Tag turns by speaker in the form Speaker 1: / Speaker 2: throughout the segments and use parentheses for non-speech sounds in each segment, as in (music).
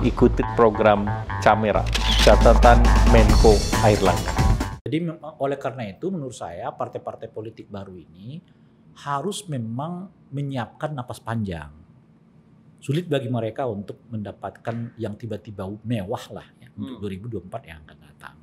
Speaker 1: ikuti program Camera, catatan Menko Airlangga. Jadi oleh karena itu menurut saya partai-partai politik baru ini harus memang menyiapkan napas panjang. Sulit bagi mereka untuk mendapatkan yang tiba-tiba mewah lah ya, hmm. untuk 2024 yang akan datang.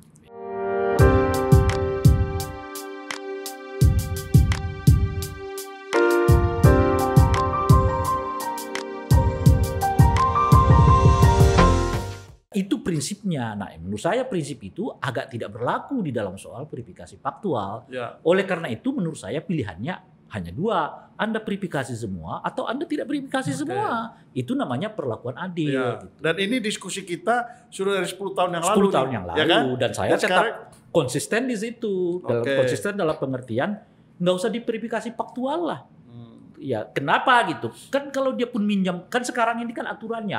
Speaker 1: Itu prinsipnya. Nah, menurut saya prinsip itu agak tidak berlaku di dalam soal verifikasi faktual. Ya. Oleh karena itu, menurut saya pilihannya hanya dua. Anda verifikasi semua atau Anda tidak verifikasi okay. semua. Itu namanya perlakuan adil. Ya. Gitu. Dan ini diskusi kita sudah dari 10 tahun yang 10 lalu. 10 tahun yang lalu. Ya kan? Dan saya dan tetap konsisten di situ. Okay. Dalam, konsisten dalam pengertian nggak usah diverifikasi faktual lah. Hmm. Ya, kenapa gitu? Kan kalau dia pun minjam, kan sekarang ini kan aturannya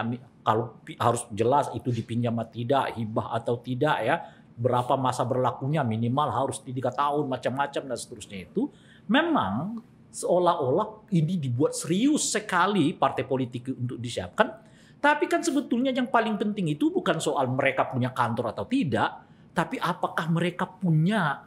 Speaker 1: kalau harus jelas itu dipinjam atau tidak, hibah atau tidak ya, berapa masa berlakunya minimal harus tiga tahun macam-macam dan seterusnya itu memang seolah-olah ini dibuat serius sekali partai politik untuk disiapkan. Tapi kan sebetulnya yang paling penting itu bukan soal mereka punya kantor atau tidak, tapi apakah mereka punya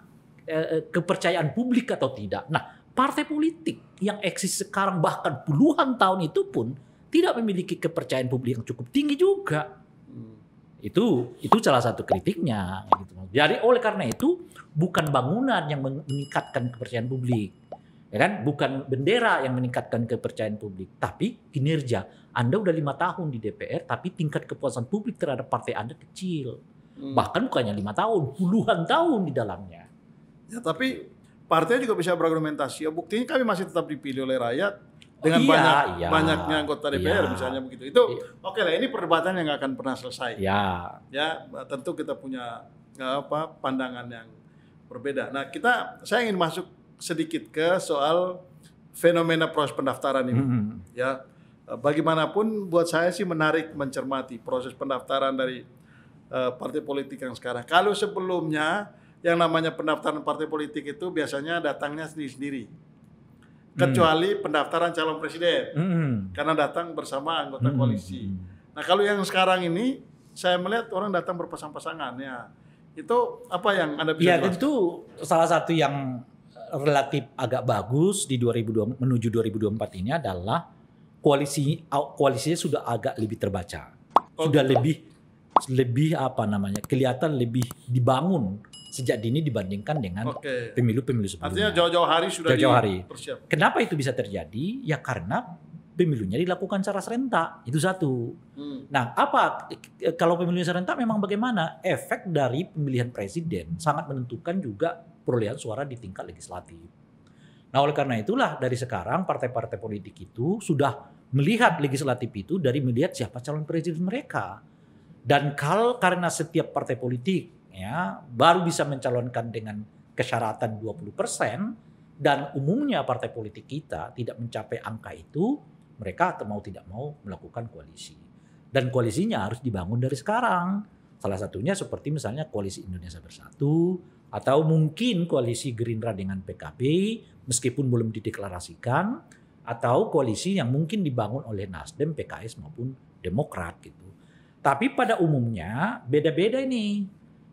Speaker 1: eh, eh, kepercayaan publik atau tidak. Nah, partai politik yang eksis sekarang bahkan puluhan tahun itu pun tidak memiliki kepercayaan publik yang cukup tinggi juga. Hmm. Itu itu salah satu kritiknya. Gitu. Jadi oleh karena itu bukan bangunan yang meningkatkan kepercayaan publik, ya kan? Bukan bendera yang meningkatkan kepercayaan publik, tapi kinerja. Anda udah lima tahun di DPR, tapi tingkat kepuasan publik terhadap partai Anda kecil. Hmm. Bahkan bukannya lima tahun, puluhan tahun di dalamnya.
Speaker 2: Ya, tapi partai juga bisa berargumentasi. Ya, buktinya kami masih tetap dipilih oleh rakyat
Speaker 1: Oh, dengan iya, banyak iya, banyaknya
Speaker 2: anggota DPR iya, misalnya begitu. Itu iya. oke okay lah ini perdebatan yang akan pernah selesai. Ya. Ya, tentu kita punya eh, apa pandangan yang berbeda. Nah, kita saya ingin masuk sedikit ke soal fenomena proses pendaftaran ini. Mm -hmm. Ya. Eh, bagaimanapun buat saya sih menarik mencermati proses pendaftaran dari uh, partai politik yang sekarang. Kalau sebelumnya yang namanya pendaftaran partai politik itu biasanya datangnya sendiri-sendiri Hmm. kecuali hmm. pendaftaran calon presiden hmm. karena datang bersama anggota hmm. koalisi. Nah kalau yang sekarang ini saya melihat orang datang berpasang-pasangan ya itu apa yang anda bisa? Ya jelaskan? itu
Speaker 1: salah satu yang relatif agak bagus di 2002 menuju 2024 ini adalah koalisi koalisinya sudah agak lebih terbaca, oh, sudah gitu? lebih lebih apa namanya kelihatan lebih dibangun sejak dini dibandingkan dengan pemilu-pemilu sebelumnya. Artinya jauh-jauh hari sudah jauh-jauh hari. Kenapa itu bisa terjadi? Ya karena pemilunya dilakukan secara serentak itu satu. Hmm. Nah apa kalau pemilunya serentak memang bagaimana efek dari pemilihan presiden sangat menentukan juga perolehan suara di tingkat legislatif. Nah, oleh karena itulah dari sekarang partai-partai politik itu sudah melihat legislatif itu dari melihat siapa calon presiden mereka. Dan kalau karena setiap partai politik ya baru bisa mencalonkan dengan kesyaratan 20% dan umumnya partai politik kita tidak mencapai angka itu, mereka atau mau tidak mau melakukan koalisi. Dan koalisinya harus dibangun dari sekarang. Salah satunya seperti misalnya koalisi Indonesia Bersatu atau mungkin koalisi Gerindra dengan PKB meskipun belum dideklarasikan atau koalisi yang mungkin dibangun oleh Nasdem, PKS maupun Demokrat gitu. Tapi pada umumnya beda-beda ini.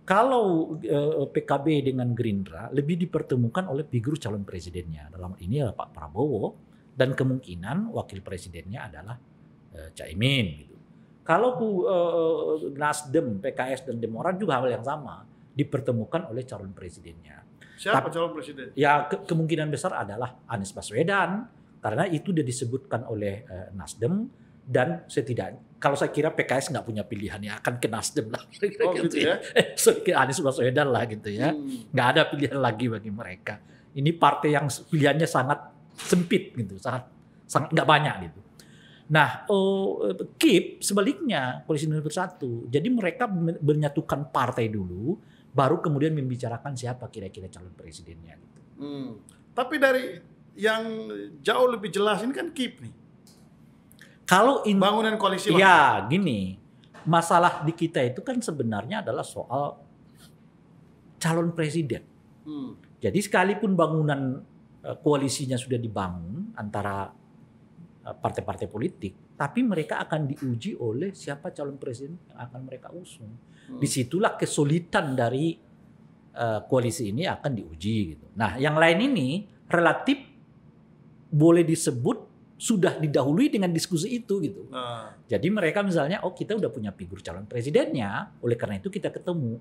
Speaker 1: Kalau eh, PKB dengan Gerindra lebih dipertemukan oleh figur calon presidennya. Dalam ini adalah Pak Prabowo dan kemungkinan wakil presidennya adalah eh, Caimin gitu. Kalau eh, Nasdem, PKS dan Demokrat juga hal yang sama dipertemukan oleh calon presidennya. Siapa Tapi, calon presiden? Ya ke kemungkinan besar adalah Anies Baswedan karena itu sudah disebutkan oleh eh, Nasdem dan setidaknya kalau saya kira PKS nggak punya pilihan ya akan ke Nasdem lah (laughs) kira-kira oh, gitu, ya, (laughs) ya. Anies Baswedan lah gitu ya hmm. nggak ada pilihan lagi bagi mereka ini partai yang pilihannya sangat sempit gitu sangat sangat nggak banyak gitu nah oh, KIP sebaliknya koalisi Indonesia Bersatu jadi mereka menyatukan partai dulu baru kemudian membicarakan siapa kira-kira calon presidennya gitu hmm.
Speaker 2: tapi dari yang jauh lebih
Speaker 1: jelas ini kan Keep nih kalau in, bangunan koalisi Ya, gini. Masalah di kita itu kan sebenarnya adalah soal calon presiden. Hmm. Jadi sekalipun bangunan eh, koalisinya sudah dibangun antara eh, partai-partai politik, tapi mereka akan diuji oleh siapa calon presiden yang akan mereka usung. Hmm. Disitulah kesulitan dari eh, koalisi ini akan diuji. Gitu. Nah, yang lain ini relatif boleh disebut sudah didahului dengan diskusi itu gitu. Uh. Jadi mereka misalnya oh kita udah punya figur calon presidennya, oleh karena itu kita ketemu.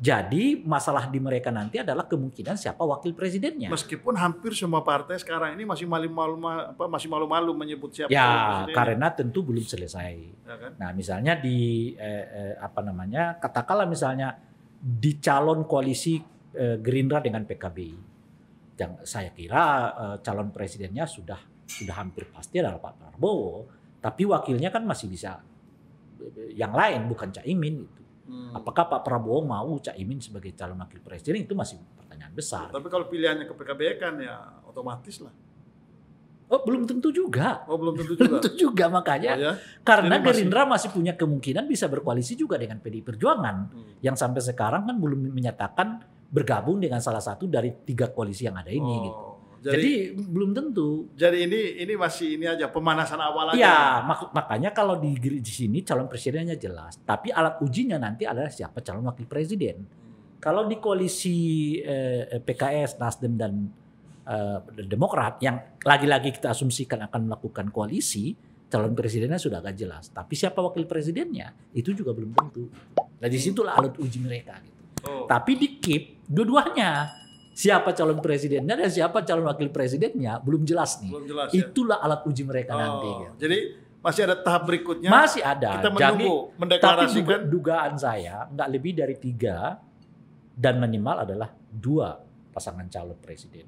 Speaker 1: Jadi masalah di mereka nanti adalah kemungkinan siapa wakil presidennya. Meskipun hampir semua partai sekarang ini masih malu-malu
Speaker 2: apa masih malu-malu menyebut siapa. Ya karena
Speaker 1: tentu belum selesai. Ya kan? Nah misalnya di eh, eh, apa namanya katakanlah misalnya di calon koalisi eh, Gerindra dengan PKB, yang saya kira eh, calon presidennya sudah sudah hampir pasti adalah Pak Prabowo, tapi wakilnya kan masih bisa yang lain bukan Cak Imin gitu. Hmm. Apakah Pak Prabowo mau Cak Imin sebagai calon wakil presiden itu masih pertanyaan besar.
Speaker 2: Tapi kalau pilihannya ke PKB kan ya otomatis lah.
Speaker 1: Oh belum tentu juga. Oh belum tentu juga. (laughs) tentu juga makanya. Oh, ya? Karena masih... Gerindra masih punya kemungkinan bisa berkoalisi juga dengan PDI Perjuangan hmm. yang sampai sekarang kan belum menyatakan bergabung dengan salah satu dari tiga koalisi yang ada ini oh. gitu.
Speaker 2: Jadi, jadi belum tentu. Jadi ini ini masih ini aja pemanasan awal aja. Iya, mak
Speaker 1: makanya kalau di, di sini calon presidennya jelas, tapi alat ujinya nanti adalah siapa calon wakil presiden. Hmm. Kalau di koalisi eh, eh PKS, Nasdem dan eh, Demokrat yang lagi-lagi kita asumsikan akan melakukan koalisi, calon presidennya sudah agak jelas, tapi siapa wakil presidennya itu juga belum tentu. Nah, di disitulah hmm. alat uji mereka gitu. Oh. Tapi di KIP dua-duanya siapa calon presidennya dan siapa calon wakil presidennya belum jelas nih. Belum jelas, ya. Itulah alat uji mereka oh, nanti. Gitu.
Speaker 2: Jadi masih ada tahap berikutnya. Masih ada. Kita menunggu Jadi, mendeklarasikan. Tapi
Speaker 1: dugaan saya nggak lebih dari tiga dan minimal adalah dua pasangan calon presiden.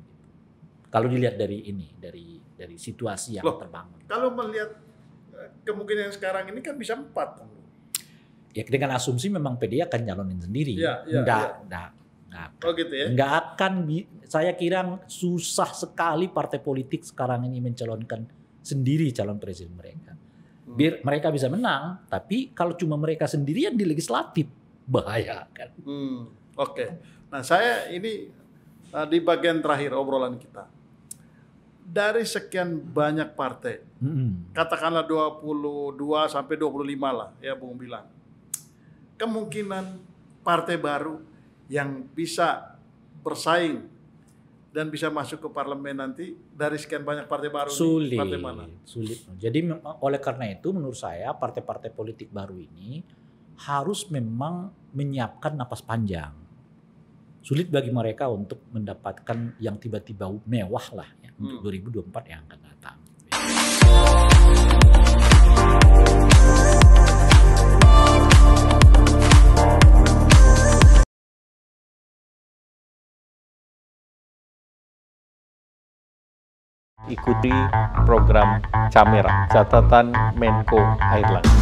Speaker 1: Kalau dilihat dari ini, dari dari situasi yang Loh, terbangun.
Speaker 2: Kalau melihat eh, kemungkinan sekarang ini kan bisa empat.
Speaker 1: Ya dengan asumsi memang PD akan nyalonin sendiri. Ya, ya, Nggak, ya.
Speaker 2: Nggak Nggak oh gitu ya.
Speaker 1: Nggak akan saya kira susah sekali partai politik sekarang ini mencalonkan sendiri calon presiden mereka. Hmm. Biar mereka bisa menang, tapi kalau cuma mereka sendiri sendirian di legislatif bahaya kan.
Speaker 2: Hmm, Oke. Okay. Nah, saya ini eh, di bagian terakhir obrolan kita. Dari sekian banyak partai, hmm. katakanlah 22 sampai 25 lah ya Bung bilang. Kemungkinan partai baru yang bisa bersaing dan bisa masuk ke parlemen nanti dari sekian banyak partai baru sulit ini, partai mana
Speaker 1: sulit jadi oleh karena itu menurut saya partai-partai politik baru ini harus memang menyiapkan napas panjang sulit bagi mereka untuk mendapatkan yang tiba-tiba mewah lah ya, hmm. untuk 2024 yang akan datang.
Speaker 2: Ikuti program Camera, catatan Menko Airlangga.